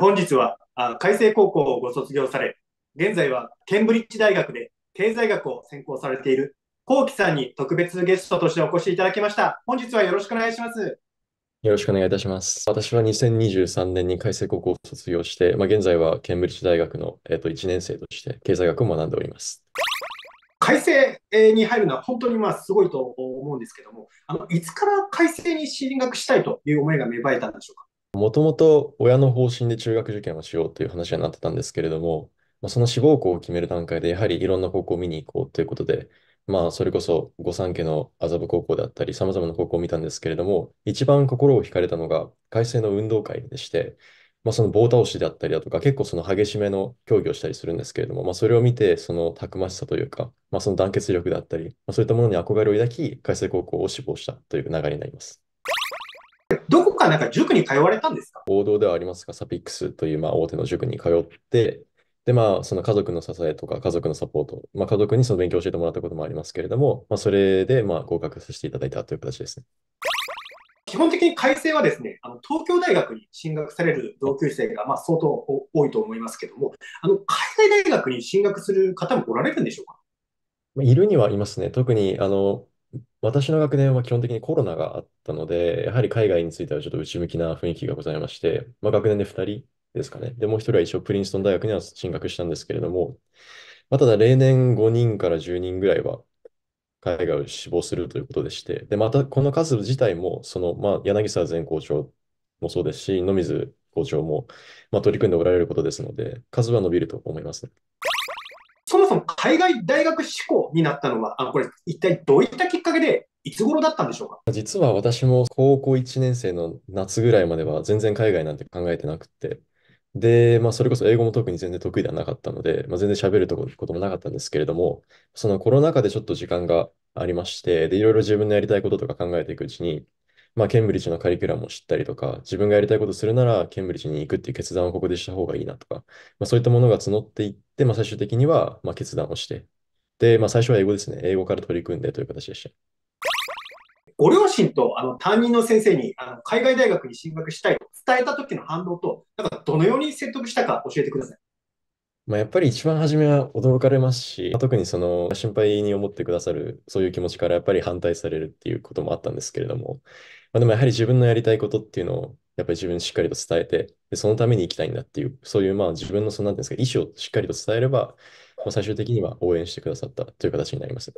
本日は海星高校をご卒業され、現在はケンブリッジ大学で経済学を専攻されているコウキさんに特別ゲストとしてお越しいただきました。本日はよろしくお願いします。よろしくお願いいたします。私は2023年に海星高校を卒業して、まあ、現在はケンブリッジ大学の、えー、と1年生として経済学を学んでおります。改正に入るのは本当にまあすごいと思うんですけども、あのいつから改正に進学したいという思いが芽生えたんでしょうか。もともと親の方針で中学受験をしようという話になってたんですけれども、まあ、その志望校を決める段階で、やはりいろんな高校を見に行こうということで、まあ、それこそ御三家の麻布高校だったり、様々な高校を見たんですけれども、一番心を惹かれたのが、改正の運動会でして、まあ、その棒倒しであったりだとか、結構その激しめの競技をしたりするんですけれども、まあ、それを見て、そのたくましさというか、まあ、その団結力だったり、まあ、そういったものに憧れを抱き、改正高校を志望したという流れになります。どこかなんか塾に通われたんですか王道ではありますが、サピックスというまあ大手の塾に通って、で、まあ、その家族の支えとか、家族のサポート、まあ、家族にその勉強を教えてもらったこともありますけれども、まあ、それで、まあ、合格させていただいたという形ですね。基本的に改正はですね、あの東京大学に進学される同級生がまあ相当多いと思いますけども、あの海外大学に進学する方もおられるんでしょうかいるにはいますね。特に、あの、私の学年は基本的にコロナがあったので、やはり海外についてはちょっと内向きな雰囲気がございまして、まあ、学年で2人ですかね。で、もう1人は一応プリンストン大学には進学したんですけれども、まあ、ただ例年5人から10人ぐらいは海外を志望するということでして、で、またこの数自体も、その、まあ、柳沢前校長もそうですし、野水校長も、まあ、取り組んでおられることですので、数は伸びると思いますね。そもそも海外大学志向になったのは、あのこれ、一体どういったきっかけで、いつ頃だったんでしょうか実は私も高校1年生の夏ぐらいまでは全然海外なんて考えてなくて、で、まあ、それこそ英語も特に全然得意ではなかったので、まあ、全然喋るとこともなかったんですけれども、そのコロナ禍でちょっと時間がありまして、で、いろいろ自分のやりたいこととか考えていくうちに、まあ、ケンブリッジのカリキュラムを知ったりとか、自分がやりたいことするなら、ケンブリッジに行くっていう決断をここでした方がいいなとか、まあ、そういったものが募っていって、まあ、最終的には、まあ、決断をして、で、まあ、最初は英語ですね。英語から取り組んでという形でした。ご両親とあの担任の先生にあの海外大学に進学したいと伝えた時の反応と、なんかどのように説得したか教えてください。まあ、やっぱり一番初めは驚かれますし、特にその心配に思ってくださる、そういう気持ちからやっぱり反対されるっていうこともあったんですけれども、まあ、でもやはり自分のやりたいことっていうのを、やっぱり自分にしっかりと伝えて、でそのために生きたいんだっていう、そういうまあ自分のそのなんて言うんですか、意思をしっかりと伝えれば、まあ、最終的には応援してくださったという形になります。